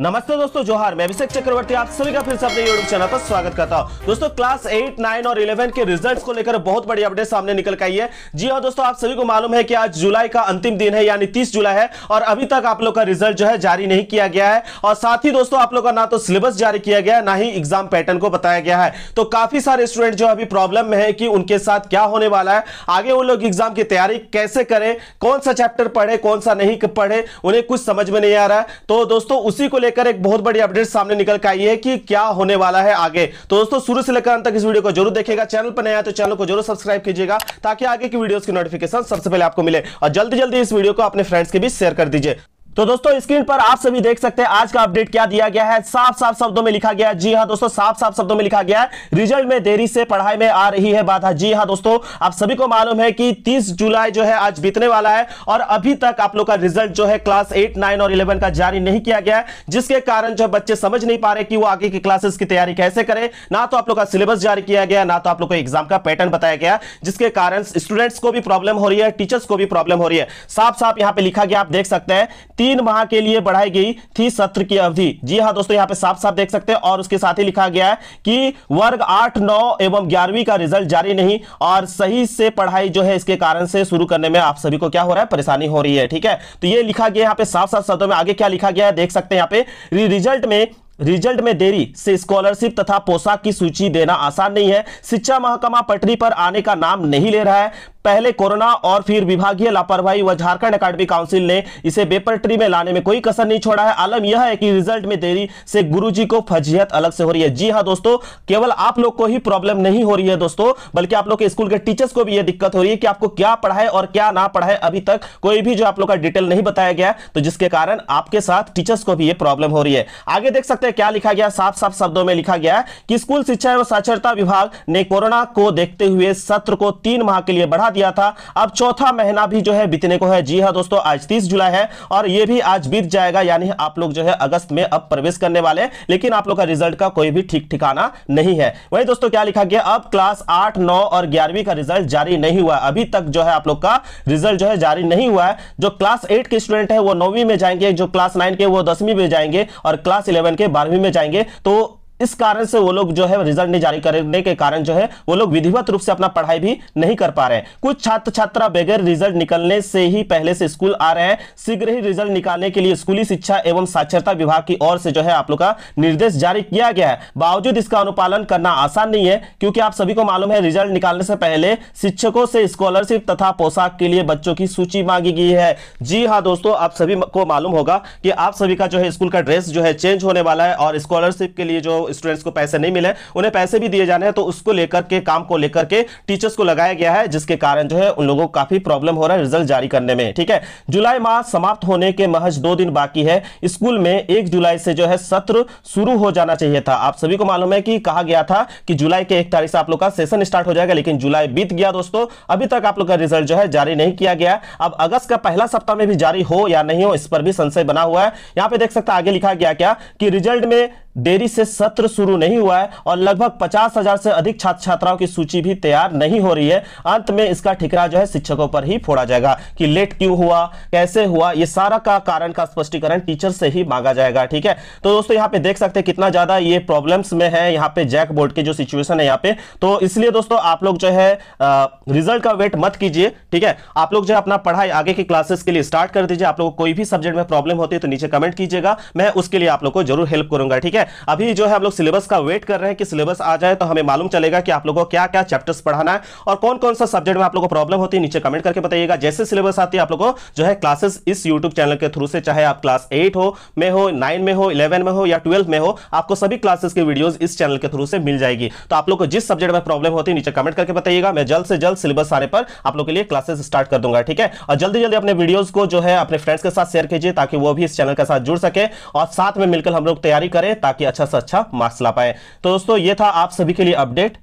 नमस्ते दोस्तों जोहार मैं अभिषेक चक्रवर्ती आप सभी का फिर से अपने यूट्यूब चैनल पर स्वागत करता हूं दोस्तों क्लास 8, 9 और 11 के रिजल्ट्स को लेकर बहुत बड़ी अपडेट सामने निकल आई है जी हाँ दोस्तों आप सभी को मालूम है कि आज जुलाई का अंतिम दिन है यानी 30 जुलाई है और अभी तक आप लोग का रिजल्ट जो है जारी नहीं किया गया है और साथ ही दोस्तों आप लोग का ना तो सिलेबस जारी किया गया ना ही एग्जाम पैटर्न को बताया गया है तो काफी सारे स्टूडेंट जो अभी प्रॉब्लम में है कि उनके साथ क्या होने वाला है आगे वो लोग एग्जाम की तैयारी कैसे करें कौन सा चैप्टर पढ़े कौन सा नहीं पढ़े उन्हें कुछ समझ में नहीं आ रहा है तो दोस्तों उसी को लेकर एक बहुत बड़ी अपडेट सामने निकल के आई है कि क्या होने वाला है आगे तो दोस्तों शुरू से लेकर अंत तक इस वीडियो को जरूर देखेगा चैनल पर नया तो चैनल को जरूर सब्सक्राइब कीजिएगा ताकि आगे की वीडियोस की नोटिफिकेशन सबसे पहले आपको मिले और जल्दी जल्दी इस वीडियो को अपने फ्रेंड्स के बीच शेयर कर दीजिए तो दोस्तों स्क्रीन पर आप सभी देख सकते हैं आज का अपडेट क्या दिया गया है साफ साफ शब्दों में लिखा गया है जी हाँ दोस्तों साफ साफ शब्दों में लिखा गया है रिजल्ट में देरी से पढ़ाई में आ रही है बाधा जी हाँ दोस्तों आप सभी को मालूम है कि 30 जुलाई जो है आज बीतने वाला है और अभी तक आप लोग का रिजल्ट जो है क्लास एट नाइन और इलेवन का जारी नहीं किया गया है जिसके कारण जो बच्चे समझ नहीं पा रहे कि वो आगे की क्लासेस की तैयारी कैसे करें ना तो आप लोग का सिलेबस जारी किया गया ना तो आप लोग को एग्जाम का पैटर्न बताया गया जिसके कारण स्टूडेंट्स को भी प्रॉब्लम हो रही है टीचर्स को भी प्रॉब्लम हो रही है साफ साफ यहाँ पे लिखा गया आप देख सकते हैं तीन माह के लिए बढ़ाई गई थी सत्र की अवधि जी हाँ दोस्तों यहाँ पे साफ साफ देख सकते हैं और उसके साथ ही लिखा गया है कि वर्ग आठ नौ एवं ग्यारहवीं का रिजल्ट जारी नहीं और सही से पढ़ाई जो है इसके कारण से शुरू करने में आप सभी को क्या हो रहा है परेशानी हो रही है ठीक है तो ये लिखा गया यहाँ पे साफ साफ शब्दों में आगे क्या लिखा गया है देख सकते हैं यहाँ पे रिजल्ट में रिजल्ट में देरी से स्कॉलरशिप तथा पोशाक की सूची देना आसान नहीं है शिक्षा महकमा पटरी पर आने का नाम नहीं ले रहा है पहले कोरोना और फिर विभागीय लापरवाही व झारखंड अकाडमी काउंसिल ने इसे बेपरट्री में लाने में कोई कसर नहीं छोड़ा है आलम यह है कि रिजल्ट में देरी से गुरुजी को फजीहत अलग से हो रही है जी हाँ दोस्तों केवल आप लोग को ही प्रॉब्लम नहीं हो रही है दोस्तों बल्कि आप लोग के स्कूल के टीचर्स को भी यह दिक्कत हो रही है कि आपको क्या पढ़ाए और क्या ना पढ़ाए अभी तक कोई भी जो आप लोग का डिटेल नहीं बताया गया तो जिसके कारण आपके साथ टीचर्स को भी यह प्रॉब्लम हो रही है आगे देख सकते हैं क्या लिखा गया साफ साफ शब्दों में लिखा गया है कि स्कूल शिक्षा एवं साक्षरता विभाग ने कोरोना को देखते हुए सत्र को तीन माह के लिए बढ़ा दिया था अब चौथा महीना भी जो है बीतने को है जी हाँ दोस्तों आज तीस जुलाई है और ये भी आज बीत जाएगा यानी आप लोग जो है अगस्त में अब प्रवेश करने वाले लेकिन आप लोग का रिजल्ट का कोई भी ठीक ठिकाना नहीं है वही दोस्तों क्या लिखा गया अब क्लास आठ नौ और ग्यारहवीं का रिजल्ट जारी नहीं हुआ अभी तक जो है आप लोग का रिजल्ट जो है जारी नहीं हुआ है जो क्लास एट के स्टूडेंट है वो नौवीं में जाएंगे जो क्लास नाइन के वो दसवीं में जाएंगे और क्लास इलेवन के बारहवीं में जाएंगे तो इस कारण से वो लोग जो है रिजल्ट नहीं जारी करने के कारण जो है वो लोग विधिवत रूप से अपना पढ़ाई भी नहीं कर पा रहे हैं कुछ छात्र छात्रा बगैर रिजल्ट निकलने से ही पहले से स्कूल आ रहे हैं शीघ्र ही रिजल्ट निकालने के लिए स्कूली शिक्षा एवं साक्षरता विभाग की ओर से जो है आप लोग का निर्देश जारी किया गया है बावजूद इसका अनुपालन करना आसान नहीं है क्योंकि आप सभी को मालूम है रिजल्ट निकालने से पहले शिक्षकों से स्कॉलरशिप तथा पोशाक के लिए बच्चों की सूची मांगी गई है जी हाँ दोस्तों आप सभी को मालूम होगा कि आप सभी का जो है स्कूल का ड्रेस जो है चेंज होने वाला है और स्कॉलरशिप के लिए जो स्टूडेंट्स को पैसे नहीं मिले उन्हें पैसे भी दिए जाने हैं तो उसको लेकर के काम को लेकर के टीचर्स को लगाया गया है जिसके कारण जो है उन लोगों को काफी प्रॉब्लम हो रहा है रिजल्ट जारी करने में ठीक है जुलाई माह समाप्त होने के महज दो दिन बाकी है स्कूल में एक जुलाई से जो है सत्र शुरू हो जाना चाहिए था आप सभी को मालूम है कि कहा गया था कि जुलाई के एक तारीख से आप लोग का सेशन स्टार्ट हो जाएगा लेकिन जुलाई बीत गया दोस्तों अभी तक आप लोग का रिजल्ट जो है जारी नहीं किया गया अब अगस्त का पहला सप्ताह में भी जारी हो या नहीं हो इस पर भी संशय बना हुआ है यहां पे देख सकते आगे लिखा गया क्या कि रिजल्ट में देरी से सत्र सत्र शुरू नहीं हुआ है और लगभग पचास हजार से अधिक छात्र छात्राओं की सूची भी तैयार नहीं हो रही है अंत में इसका ठिकरा जो है शिक्षकों पर ही फोड़ा जाएगा कि लेट क्यों हुआ कैसे हुआ ये सारा का कारण का स्पष्टीकरण टीचर से ही मांगा जाएगा ठीक है तो दोस्तों यहाँ पे देख सकते हैं कितना ज्यादा ये प्रॉब्लम्स में है यहाँ पे जैक बोर्ड की जो सिचुएशन है यहाँ पे तो इसलिए दोस्तों आप लोग जो है रिजल्ट का वेट मत कीजिए ठीक है आप लोग जो है अपना पढ़ाई आगे की क्लासेस के लिए स्टार्ट कर दीजिए आप लोग कोई भी सब्जेक्ट में प्रॉब्लम होती है तो नीचे कमेंट कीजिएगा मैं उसके लिए आप लोग को जरूर हेल्प करूंगा ठीक है अभी जो है आप लोग सिलेबस का वेट कर रहे हैं कि सिलेबस आ जाए तो हमें मालूम चलेगा कि आप लोगों को क्या क्या चैप्टर्स पढ़ाना है और कौन कौन सा सब्जेक्ट में आप लोगों को प्रॉब्लम होती है नीचे कमेंट करके बताइएगा जैसे सिलेबस आती है आप लोगों को जो है क्लासेस इस यूट्यूब चैनल के थ्रू से चाहे आप क्लास एट हो में हो नाइन में हो इलेवन में हो या ट्वेल्थ में हो आपको सभी क्लासेस की वीडियोज इस चैनल के थ्रू से मिल जाएगी तो आप लोग को जिस सब्जेक्ट में प्रॉब्लम होती है नीचे कमेंट करके बताइएगा मैं जल्द से जल्द सिलेबस आने पर आप लोग के लिए क्लासेस स्टार्ट कर दूंगा ठीक है और जल्दी जल्दी अपने वीडियोज को जो है अपने फ्रेंड्स के साथ शेयर कीजिए ताकि वो भी इस चैनल के साथ जुड़ सके और साथ में मिलकर हम लोग तैयारी करें ताकि अच्छा से अच्छा मास्क मार्क्स ला पाए तो दोस्तों ये था आप सभी के लिए अपडेट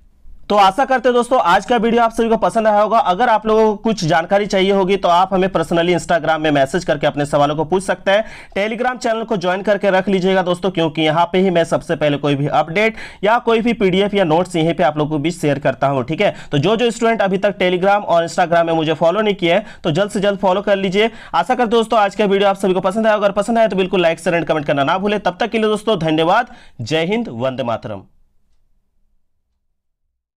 तो आशा करते हैं दोस्तों आज का वीडियो आप सभी को पसंद आया होगा अगर आप लोगों को कुछ जानकारी चाहिए होगी तो आप हमें पर्सनली इंस्टाग्राम में मैसेज करके अपने सवालों को पूछ सकते हैं टेलीग्राम चैनल को ज्वाइन करके रख लीजिएगा दोस्तों क्योंकि यहाँ पे ही मैं सबसे पहले कोई भी अपडेट या कोई भी पीडीएफ या नोट्स यहीं पर आप लोगों के बीच शेयर करता हूँ ठीक है तो जो जो स्टूडेंट अभी तक टेलीग्राम और इंस्टाग्राम में मुझे फॉलो नहीं किया है तो जल्द से जल्द फॉलो कर लीजिए आशा करते दोस्तों आज का वीडियो आप सभी को पसंद आया अगर पसंद आया तो बिल्कुल लाइक शेयर एंड कमेंट करना ना भूले तब तक के लिए दोस्तों धन्यवाद जय हिंद वंदे मातरम